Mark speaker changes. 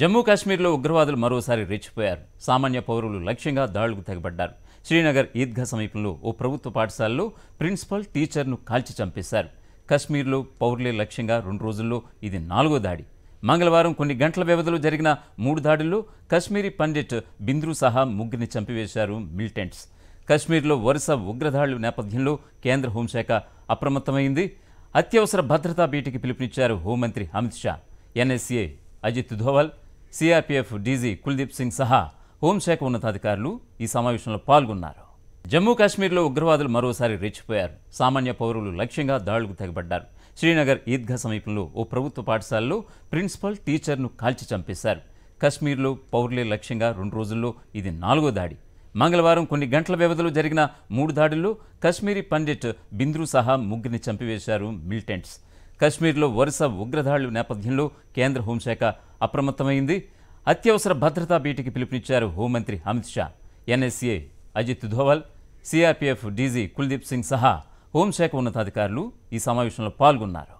Speaker 1: జమ్మూ కాశ్మీర్లో ఉగ్రవాదులు మరోసారి రెచ్చిపోయారు సామాన్య పౌరులు లక్ష్యంగా దాడులకు తెగబడ్డారు శ్రీనగర్ ఈద్గా సమీపంలో ఓ ప్రభుత్వ పాఠశాలలో ప్రిన్సిపల్ టీచర్ను కాల్చి చంపేశారు కశ్మీర్లో పౌరులే లక్ష్యంగా రెండు రోజుల్లో ఇది నాలుగో దాడి మంగళవారం కొన్ని గంటల వ్యవధిలో జరిగిన మూడు దాడుల్లో కశ్మీరీ పండిట్ బింద్రు సహా ముగ్గురిని చంపివేశారు మిలిటెంట్స్ కశ్మీర్లో వరుస ఉగ్రదాడుల నేపథ్యంలో కేంద్ర హోంశాఖ అప్రమత్తమైంది అత్యవసర భద్రతా భేటీకి పిలుపునిచ్చారు హోంమంత్రి Amit Shah NSA Ajit Doval CRPF DG Kuldeep Singh సహా హోంశాఖ ఉన్నతాధికారులు ఈ సమావేశంలో పాల్గొన్నారు జమ్మూ కాశ్మీర్లో ఉగ్రవాదులు మరోసారి రెచ్చిపోయారు సామాన్య పౌరులు లక్ష్యంగా దాడులకు తెగబడ్డారు శ్రీనగర్ ఈద్గా సమీపంలో ఓ ప్రభుత్వ పాఠశాలలో ప్రిన్సిపల్ టీచర్ను కాల్చి చంపేశారు కశ్మీర్లో పౌరులే లక్ష్యంగా రెండు రోజుల్లో ఇది నాలుగో దాడి మంగళవారం కొన్ని గంటల వ్యవధిలో జరిగిన మూడు దాడుల్లో కశ్మీరీ పండిట్ బింద్రు సహా ముగ్గురిని చంపివేశారు మిలిటెంట్స్ కశ్మీర్లో వరుస ఉగ్రదాడుల నేపథ్యంలో కేంద్ర హోంశాఖ అప్రమత్తమైంది అత్యవసర భద్రతా భేటీకి పిలుపునిచ్చారు హోంమంత్రి Amit Shah NSA Ajit Doval CRPF DG Kuldeep Singh సహా హోంశాఖ ఉన్నతాధికారులు ఈ సమావేశంలో పాల్గొన్నారు